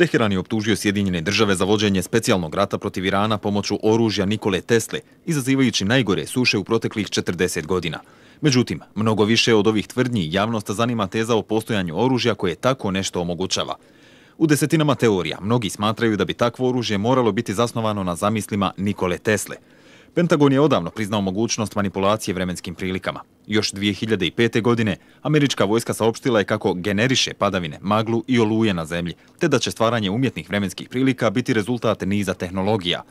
Teheran je optužio Sjedinjene države za vođenje specijalnog rata protiv Irana pomoću oružja Nikole Tesle, izazivajući najgore suše u proteklih 40 godina. Međutim, mnogo više od ovih tvrdnji javnost zanima teza o postojanju oružja koje tako nešto omogućava. U desetinama teorija mnogi smatraju da bi takvo oružje moralo biti zasnovano na zamislima Nikole Tesle – Pentagon je odavno priznao mogućnost manipulacije vremenskim prilikama. Još 2005. godine američka vojska saopštila je kako generiše padavine, maglu i oluje na zemlji, te da će stvaranje umjetnih vremenskih prilika biti rezultat niza tehnologija.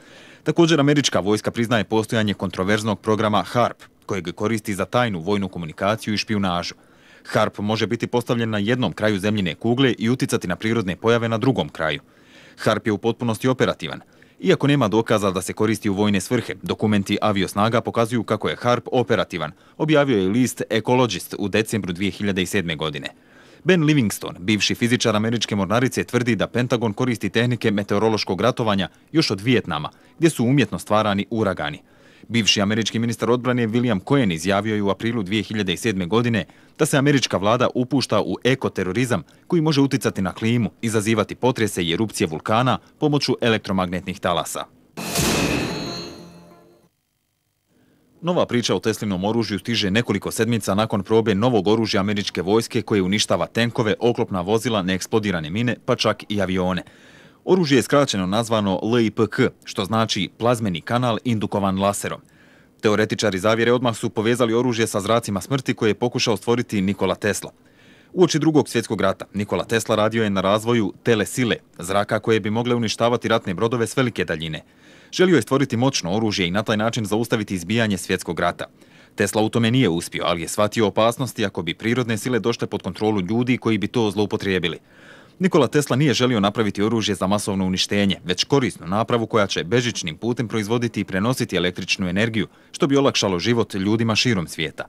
Također, američka vojska priznaje postojanje kontroverznog programa HARP, kojeg koristi za tajnu vojnu komunikaciju i špijunažu. HARP može biti postavljen na jednom kraju zemljine kugle i uticati na prirodne pojave na drugom kraju. HARP je u potpunosti operativan – iako nema dokaza da se koristi u vojne svrhe, dokumenti aviosnaga pokazuju kako je HARP operativan, objavio je list Ecologist u decembru 2007. godine. Ben Livingston, bivši fizičar američke mornarice, tvrdi da Pentagon koristi tehnike meteorološkog ratovanja još od Vijetnama, gdje su umjetno stvarani uragani. Bivši američki ministar odbrane William Cohen izjavio je u aprilu 2007. godine da se američka vlada upušta u ekoterorizam koji može uticati na klimu, izazivati potrese i erupcije vulkana pomoću elektromagnetnih talasa. Nova priča o Teslinom oružju stiže nekoliko sedmica nakon probe novog oružja američke vojske koje uništava tenkove, oklopna vozila, neeksplodirane mine pa čak i avione. Oružje je skraćeno nazvano LIPK, što znači plazmeni kanal indukovan laserom. Teoretičari zavjere odmah su povezali oružje sa zracima smrti koje je pokušao stvoriti Nikola Tesla. Uoči drugog svjetskog rata Nikola Tesla radio je na razvoju telesile, zraka koje bi mogle uništavati ratne brodove s velike daljine. Želio je stvoriti moćno oružje i na taj način zaustaviti izbijanje svjetskog rata. Tesla u tome nije uspio, ali je shvatio opasnosti ako bi prirodne sile došle pod kontrolu ljudi koji bi to zloupotrijebili. Nikola Tesla nije želio napraviti oružje za masovno uništenje, već korisnu napravu koja će bežičnim putem proizvoditi i prenositi električnu energiju, što bi olakšalo život ljudima širom svijeta.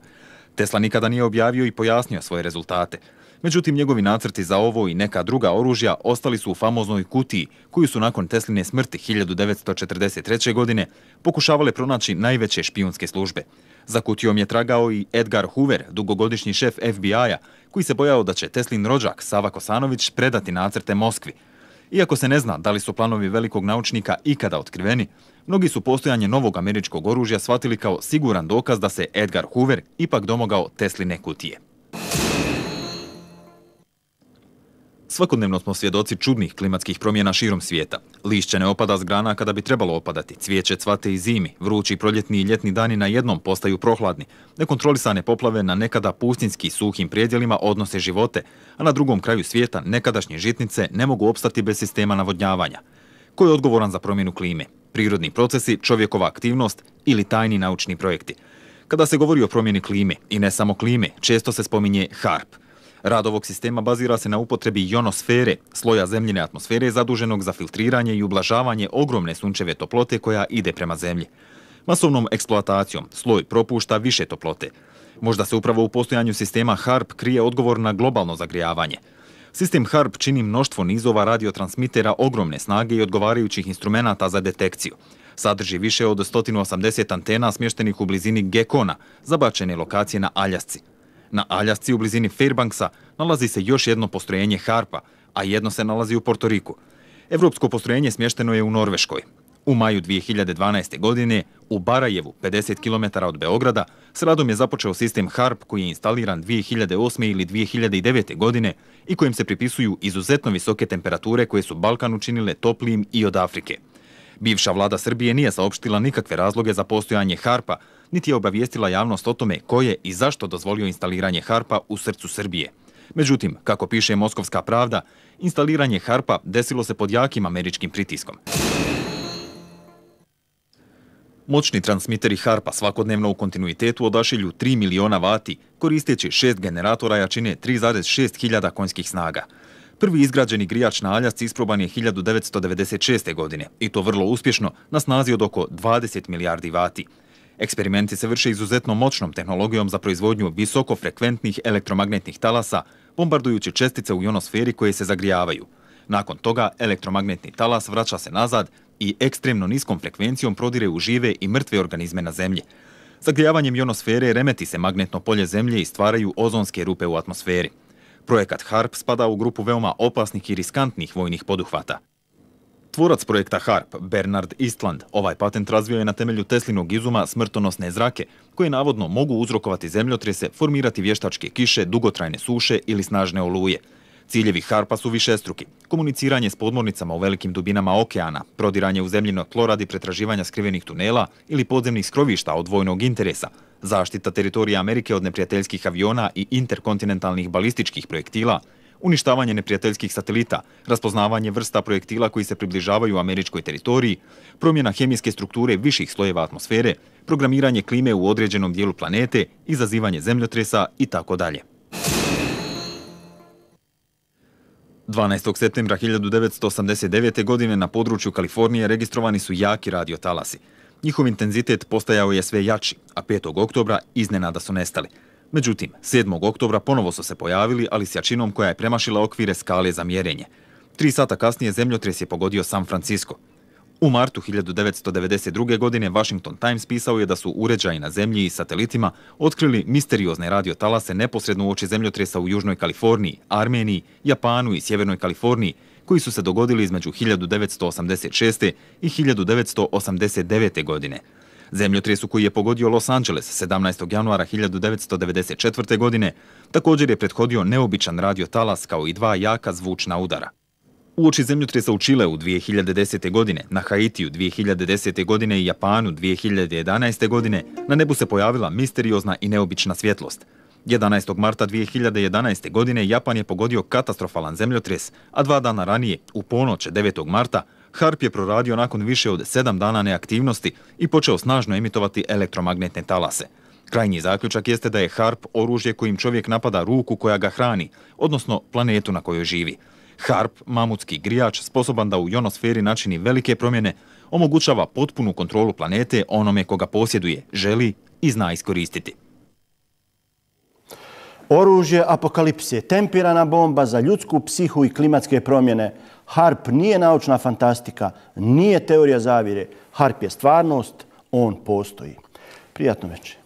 Tesla nikada nije objavio i pojasnio svoje rezultate. Međutim, njegovi nacrti za ovo i neka druga oružja ostali su u famoznoj kutiji, koju su nakon Tesline smrti 1943. godine pokušavale pronaći najveće špijunske službe. Za kutijom je tragao i Edgar Hoover, dugogodišnji šef FBI-a, koji se bojao da će Teslin rođak Sava Kosanović predati nacrte Moskvi. Iako se ne zna da li su planovi velikog naučnika ikada otkriveni, mnogi su postojanje novog američkog oružja shvatili kao siguran dokaz da se Edgar Hoover ipak domogao Tesline kutije. Svakodnevno smo svjedoci čudnih klimatskih promjena širom svijeta. Lišće ne opada s grana kada bi trebalo opadati. Cvijeće cvate i zimi. Vrući proljetni i ljetni dani na jednom postaju prohladni. Nekontrolisane poplave na nekada pustinski suhim prijedjelima odnose živote, a na drugom kraju svijeta nekadašnje žitnice ne mogu opstati bez sistema navodnjavanja. Ko je odgovoran za promjenu klime? Prirodni procesi, čovjekova aktivnost ili tajni naučni projekti? Kada se govori o promjeni klime, i ne samo klime, često se spominje HARP – Rad ovog sistema bazira se na upotrebi ionosfere, sloja zemljine atmosfere zaduženog za filtriranje i ublažavanje ogromne sunčeve toplote koja ide prema zemlji. Masovnom eksploatacijom sloj propušta više toplote. Možda se upravo u postojanju sistema HARP krije odgovor na globalno zagrijavanje. Sistem HARP čini mnoštvo nizova radiotransmitera ogromne snage i odgovarajućih instrumenata za detekciju. Sadrži više od 180 antena smještenih u blizini Gekona, zabačene lokacije na Aljasci. Na Aljasci u blizini Fairbanksa nalazi se još jedno postrojenje Harpa, a jedno se nalazi u Portoriku. Europsko postrojenje smješteno je u Norveškoj. U maju 2012. godine u Barajevu, 50 km od Beograda, s radom je započeo sistem HARP koji je instaliran 2008. ili 2009. godine i kojim se pripisuju izuzetno visoke temperature koje su Balkan učinile toplijim i od Afrike. Bivša vlada Srbije nije saopštila nikakve razloge za postojanje HARPA, niti je obavijestila javnost o tome ko je i zašto dozvolio instaliranje harpa u srcu Srbije. Međutim, kako piše Moskovska pravda, instaliranje harpa desilo se pod jakim američkim pritiskom. Moćni transmiteri Harpa svakodnevno u kontinuitetu odašilju 3 miliona vati, koristeći šest generatora jačine 3,6 hiljada konjskih snaga. Prvi izgrađeni grijač na Aljasci isproban je 1996. godine i to vrlo uspješno na snazi od oko 20 milijardi vati. Eksperimenti se vrše izuzetno moćnom tehnologijom za proizvodnju visokofrekventnih elektromagnetnih talasa, bombardujući čestice u ionosferi koje se zagrijavaju. Nakon toga elektromagnetni talas vraća se nazad i ekstremno niskom frekvencijom prodire u žive i mrtve organizme na Zemlji. Zagrijavanjem ionosfere remeti se magnetno polje Zemlje i stvaraju ozonske rupe u atmosferi. Projekat HARP spada u grupu veoma opasnih i riskantnih vojnih poduhvata. Tvorac projekta HARP, Bernard Island, ovaj patent razvio je na temelju Teslinog izuma smrtonosne zrake, koje navodno mogu uzrokovati zemljotrese, formirati vještačke kiše, dugotrajne suše ili snažne oluje. Ciljevi Harpa su višestruki. Komuniciranje s podmornicama u velikim dubinama okeana, prodiranje u zemljino tlo radi pretraživanja skrivenih tunela ili podzemnih skrovišta od vojnog interesa, zaštita teritorija Amerike od neprijateljskih aviona i interkontinentalnih balističkih projektila, uništavanje neprijateljskih satelita, raspoznavanje vrsta projektila koji se približavaju američkoj teritoriji, promjena hemijske strukture viših slojeva atmosfere, programiranje klime u određenom dijelu planete, izazivanje zemljotresa i tako dalje. 12. septembra 1989. godine na području Kalifornije registrovani su jaki radiotalasi. Njihov intenzitet postajao je sve jači, a 5. oktobra iznenada su nestali. Međutim, 7. oktobra ponovo su se pojavili, ali s jačinom koja je premašila okvire skale za mjerenje. Tri sata kasnije zemljotres je pogodio San Francisco. U martu 1992. godine Washington Times pisao je da su uređaji na zemlji i satelitima otkrili misteriozne radiotalase neposredno uoči zemljotresa u Južnoj Kaliforniji, Armeniji, Japanu i Sjevernoj Kaliforniji, koji su se dogodili između 1986. i 1989. godine. Zemljotresu koji je pogodio Los Angeles 17. januara 1994. godine također je prethodio neobičan radio talas kao i dva jaka zvučna udara. Uoči zemljotresa u Čileu 2010. godine, na Haitiju 2010. godine i Japanu 2011. godine na nebu se pojavila misteriozna i neobična svjetlost. 11. marta 2011. godine Japan je pogodio katastrofalan zemljotres, a dva dana ranije, u ponoć 9. marta, Harp je proradio nakon više od sedam dana neaktivnosti i počeo snažno emitovati elektromagnetne talase. Krajnji zaključak jeste da je Harp oružje kojim čovjek napada ruku koja ga hrani, odnosno planetu na kojoj živi. Harp, mamutski grijač, sposoban da u jonosferi načini velike promjene, omogućava potpunu kontrolu planete onome koga posjeduje, želi i zna iskoristiti. Oružje apokalipsije, tempirana bomba za ljudsku psihu i klimatske promjene. Harp nije naučna fantastika, nije teorija zavire. Harp je stvarnost, on postoji. Prijatno večer.